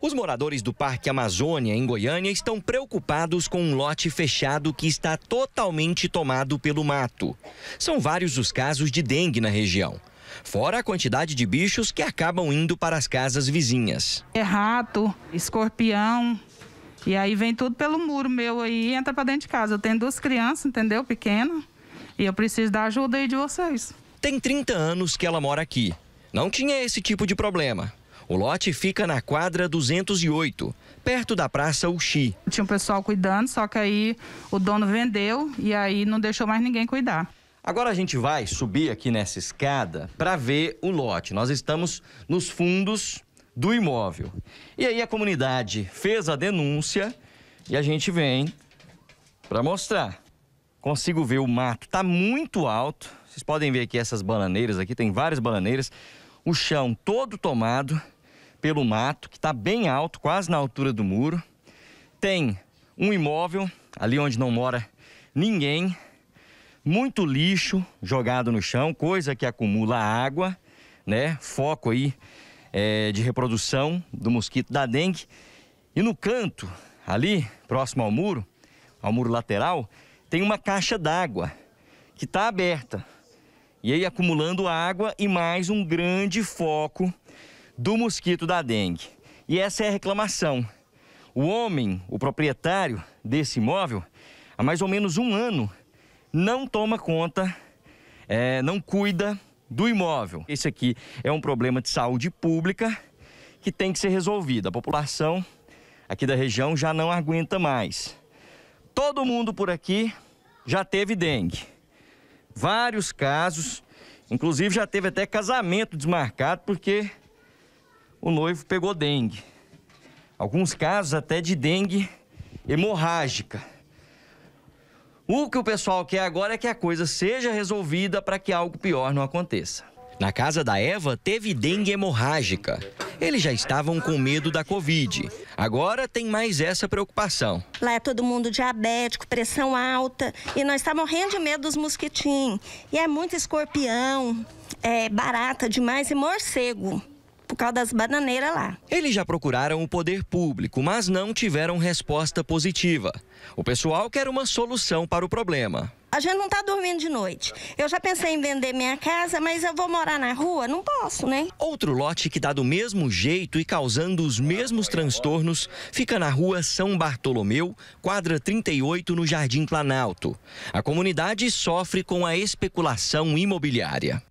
Os moradores do Parque Amazônia, em Goiânia, estão preocupados com um lote fechado que está totalmente tomado pelo mato. São vários os casos de dengue na região. Fora a quantidade de bichos que acabam indo para as casas vizinhas. É rato, escorpião, e aí vem tudo pelo muro meu aí e entra para dentro de casa. Eu tenho duas crianças, entendeu? Pequena. E eu preciso da ajuda aí de vocês. Tem 30 anos que ela mora aqui. Não tinha esse tipo de problema. O lote fica na quadra 208, perto da Praça Uxi. Tinha um pessoal cuidando, só que aí o dono vendeu e aí não deixou mais ninguém cuidar. Agora a gente vai subir aqui nessa escada para ver o lote. Nós estamos nos fundos do imóvel. E aí a comunidade fez a denúncia e a gente vem para mostrar. Consigo ver o mato, tá muito alto. Vocês podem ver aqui essas bananeiras aqui, tem várias bananeiras. O chão todo tomado pelo mato, que está bem alto, quase na altura do muro. Tem um imóvel, ali onde não mora ninguém. Muito lixo jogado no chão, coisa que acumula água, né? Foco aí é, de reprodução do mosquito da dengue. E no canto, ali, próximo ao muro, ao muro lateral, tem uma caixa d'água que está aberta. E aí acumulando água e mais um grande foco do mosquito da dengue. E essa é a reclamação. O homem, o proprietário desse imóvel, há mais ou menos um ano, não toma conta, é, não cuida do imóvel. Esse aqui é um problema de saúde pública que tem que ser resolvido. A população aqui da região já não aguenta mais. Todo mundo por aqui já teve dengue. Vários casos, inclusive já teve até casamento desmarcado porque o noivo pegou dengue. Alguns casos até de dengue hemorrágica. O que o pessoal quer agora é que a coisa seja resolvida para que algo pior não aconteça. Na casa da Eva, teve dengue hemorrágica. Eles já estavam com medo da Covid. Agora tem mais essa preocupação. Lá é todo mundo diabético, pressão alta. E nós estamos tá morrendo de medo dos mosquitinhos. E é muito escorpião, é barata demais e morcego local das bananeiras lá. Eles já procuraram o poder público, mas não tiveram resposta positiva. O pessoal quer uma solução para o problema. A gente não está dormindo de noite. Eu já pensei em vender minha casa, mas eu vou morar na rua? Não posso, né? Outro lote que está do mesmo jeito e causando os mesmos transtornos fica na rua São Bartolomeu, quadra 38, no Jardim Planalto. A comunidade sofre com a especulação imobiliária.